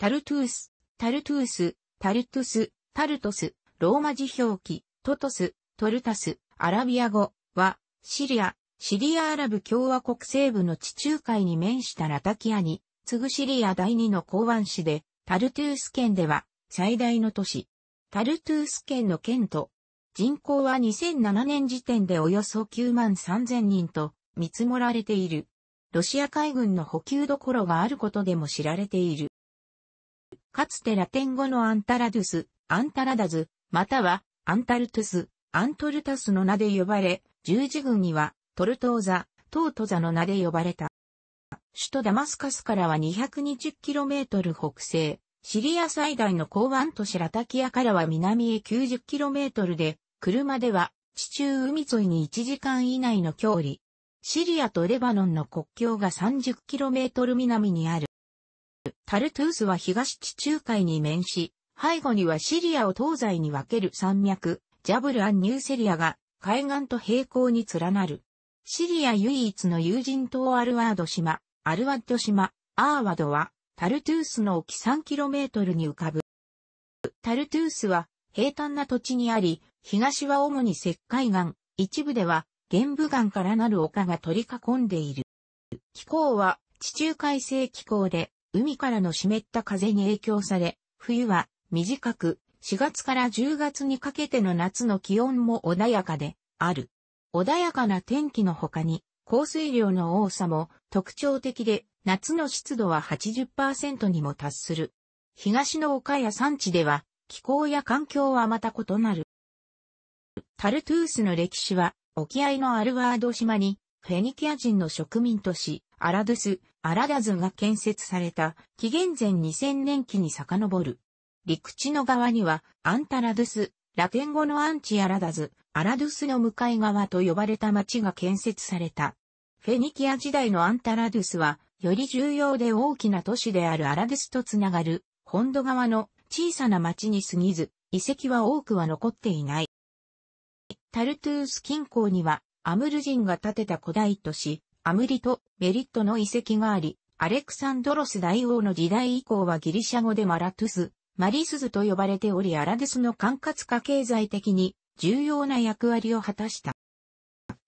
タルトゥース、タルトゥース、タルトゥス、タルトス、ローマ字表記、トトス、トルタス、アラビア語は、シリア、シリアアラブ共和国西部の地中海に面したラタキアに、次ぐシリア第二の港湾市で、タルトゥース県では、最大の都市。タルトゥース県の県都。人口は2007年時点でおよそ9万3000人と見積もられている。ロシア海軍の補給どころがあることでも知られている。かつてラテン語のアンタラドゥス、アンタラダズ、またはアンタルトゥス、アントルタスの名で呼ばれ、十字軍にはトルトーザ、トートザの名で呼ばれた。首都ダマスカスからは 220km 北西、シリア最大の港湾都市ラタキアからは南へ 90km で、車では地中海沿いに1時間以内の距離。シリアとレバノンの国境が 30km 南にある。タルトゥースは東地中海に面し、背後にはシリアを東西に分ける山脈、ジャブル・アン・ニューセリアが海岸と平行に連なる。シリア唯一の友人島アルワード島、アルワッド島、アーワドは、タルトゥースの沖 3km に浮かぶ。タルトゥースは平坦な土地にあり、東は主に石灰岩、一部では玄武岩からなる丘が取り囲んでいる。気候は地中海性気候で、海からの湿った風に影響され、冬は短く、4月から10月にかけての夏の気温も穏やかである。穏やかな天気の他に、降水量の多さも特徴的で、夏の湿度は80%にも達する。東の丘や山地では、気候や環境はまた異なる。タルトゥースの歴史は、沖合のアルワード島に、フェニキア人の植民都市、アラドゥス、アラダズが建設された紀元前2000年期に遡る。陸地の側にはアンタラドゥス、ラテン語のアンチアラダズ、アラドゥスの向かい側と呼ばれた町が建設された。フェニキア時代のアンタラドゥスは、より重要で大きな都市であるアラドゥスとつながる、本土側の小さな町に過ぎず、遺跡は多くは残っていない。タルトゥース近郊には、アムル人が建てた古代都市、アムリとメリットの遺跡があり、アレクサンドロス大王の時代以降はギリシャ語でマラトゥス、マリスズと呼ばれておりアラデスの管轄下経済的に重要な役割を果たした。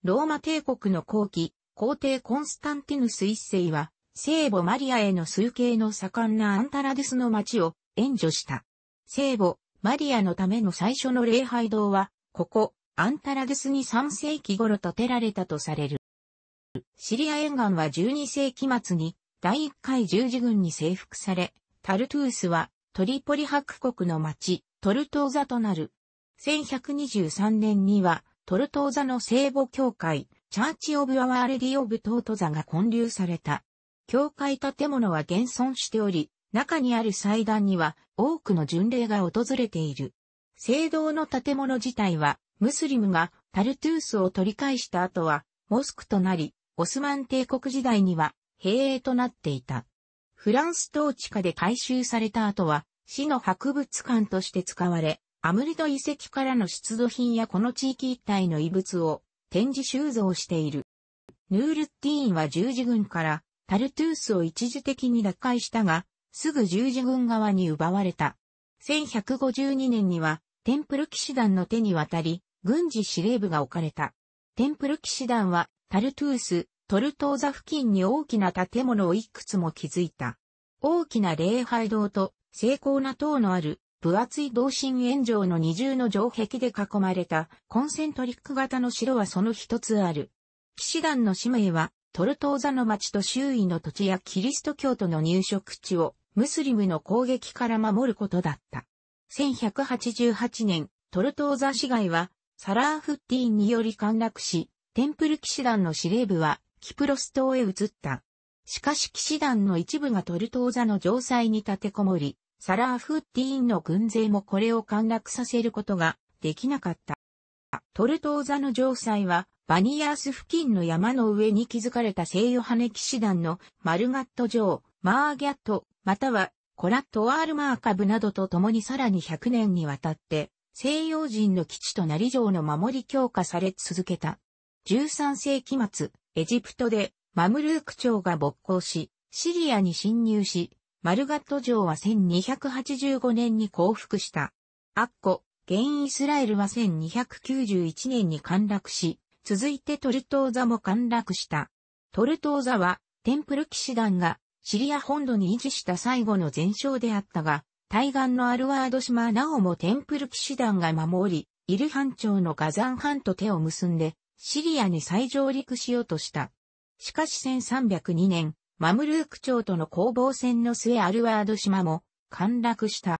ローマ帝国の後期、皇帝コンスタンティヌス一世は、聖母マリアへの崇敬の盛んなアンタラデスの町を援助した。聖母、マリアのための最初の礼拝堂は、ここ、アンタラデスに3世紀頃建てられたとされる。シリア沿岸は12世紀末に第1回十字軍に征服され、タルトゥースはトリポリ博国の町、トルトーザとなる。1123年には、トルトーザの聖母教会、チャーチ・オブ・アワー・レディ・オブ・トートザが建立された。教会建物は現存しており、中にある祭壇には多くの巡礼が訪れている。聖堂の建物自体は、ムスリムがタルトゥースを取り返した後は、モスクとなり、オスマン帝国時代には、兵営となっていた。フランス統治下で回収された後は、市の博物館として使われ、アムリド遺跡からの出土品やこの地域一帯の遺物を展示収蔵している。ヌールッティーンは十字軍からタルトゥースを一時的に奪回したが、すぐ十字軍側に奪われた。1152年には、テンプル騎士団の手に渡り、軍事司令部が置かれた。テンプル騎士団はタルトゥース、トルトーザ付近に大きな建物をいくつも築いた。大きな礼拝堂と精巧な塔のある分厚い同心円状の二重の城壁で囲まれたコンセントリック型の城はその一つある。騎士団の使命はトルトーザの町と周囲の土地やキリスト教徒の入植地をムスリムの攻撃から守ることだった。1188年、トルトーザ市街はサラーフッティーンにより陥落し、テンプル騎士団の司令部は、キプロス島へ移った。しかし騎士団の一部がトルトーザの城塞に立てこもり、サラーフッティーンの軍勢もこれを陥落させることができなかった。トルトーザの城塞は、バニヤース付近の山の上に築かれた西ヨハネ騎士団のマルガット城、マーギャット、またはコラットワールマーカブなどと共にさらに100年にわたって、西洋人の基地となり城の守り強化され続けた。13世紀末、エジプトでマムルーク朝が勃興し、シリアに侵入し、マルガット城は1285年に降伏した。アッコ、現イスラエルは1291年に陥落し、続いてトルトーザも陥落した。トルトーザは、テンプル騎士団がシリア本土に維持した最後の前哨であったが、対岸のアルワード島なおもテンプル騎士団が守り、イルハン朝のガザンハンと手を結んで、シリアに再上陸しようとした。しかし1302年、マムルーク朝との攻防戦の末アルワード島も陥落した。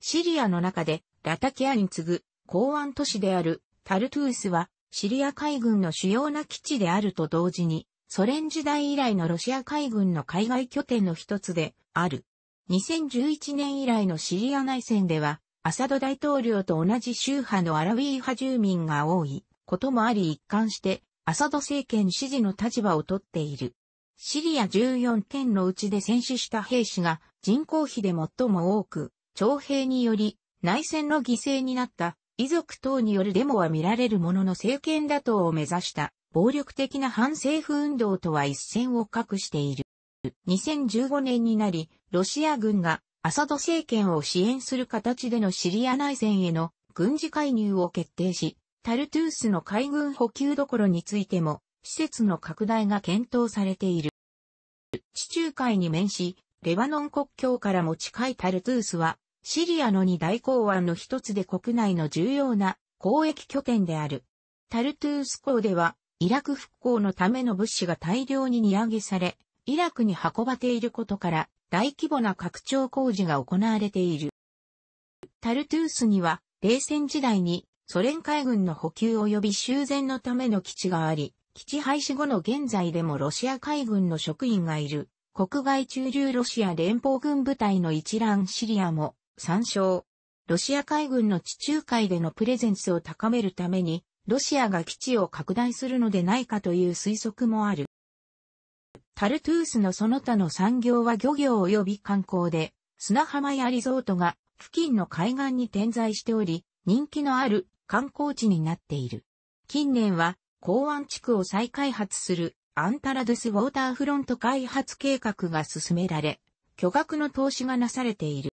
シリアの中でラタキアに次ぐ港湾都市であるタルトゥースはシリア海軍の主要な基地であると同時にソ連時代以来のロシア海軍の海外拠点の一つである。2011年以来のシリア内戦ではアサド大統領と同じ宗派のアラウィー派住民が多いこともあり一貫して、アサド政権支持の立場をとっている。シリア14県のうちで戦死した兵士が人口比で最も多く、徴兵により内戦の犠牲になった遺族等によるデモは見られるものの政権打倒を目指した暴力的な反政府運動とは一線を画している。2015年になり、ロシア軍がアサド政権を支援する形でのシリア内戦への軍事介入を決定し、タルトゥースの海軍補給どころについても、施設の拡大が検討されている。地中海に面し、レバノン国境からも近いタルトゥースは、シリアの二大港湾の一つで国内の重要な交易拠点である。タルトゥース港では、イラク復興のための物資が大量に荷上げされ、イラクに運ばれていることから、大規模な拡張工事が行われている。タルトゥースには、冷戦時代にソ連海軍の補給及び修繕のための基地があり、基地廃止後の現在でもロシア海軍の職員がいる、国外駐留ロシア連邦軍部隊の一覧シリアも参照。ロシア海軍の地中海でのプレゼンスを高めるために、ロシアが基地を拡大するのでないかという推測もある。タルトゥースのその他の産業は漁業及び観光で、砂浜やリゾートが付近の海岸に点在しており、人気のある観光地になっている。近年は、港湾地区を再開発するアンタラドゥスウォーターフロント開発計画が進められ、巨額の投資がなされている。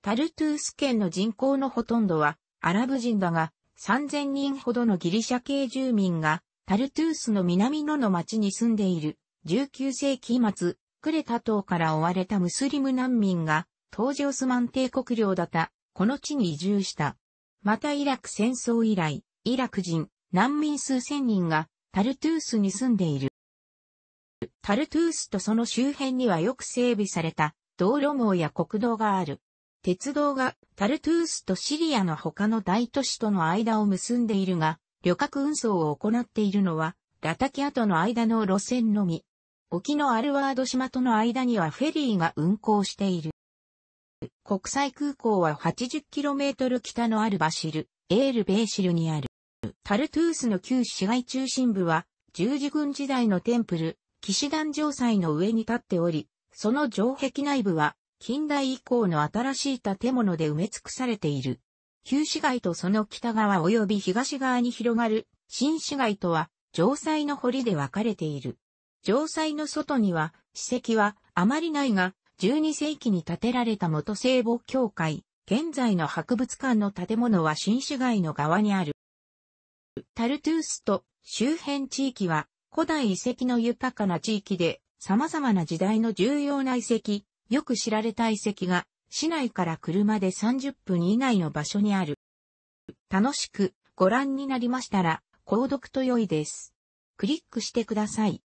タルトゥース県の人口のほとんどはアラブ人だが、3000人ほどのギリシャ系住民がタルトゥースの南野の町に住んでいる19世紀末、クレタ島から追われたムスリム難民が当時オスマン帝国領だったこの地に移住した。またイラク戦争以来、イラク人、難民数千人がタルトゥースに住んでいる。タルトゥースとその周辺にはよく整備された道路網や国道がある。鉄道がタルトゥースとシリアの他の大都市との間を結んでいるが、旅客運送を行っているのは、ラタキアとの間の路線のみ。沖のアルワード島との間にはフェリーが運行している。国際空港は 80km 北のアルバシル、エールベーシルにある。タルトゥースの旧市街中心部は、十字軍時代のテンプル、騎士団城塞の上に立っており、その城壁内部は、近代以降の新しい建物で埋め尽くされている。旧市街とその北側及び東側に広がる新市街とは、城塞の堀で分かれている。城塞の外には、史跡はあまりないが、12世紀に建てられた元聖母教会、現在の博物館の建物は新市街の側にある。タルトゥースと周辺地域は古代遺跡の豊かな地域で様々な時代の重要な遺跡、よく知られた遺跡が市内から車で30分以内の場所にある。楽しくご覧になりましたら購読と良いです。クリックしてください。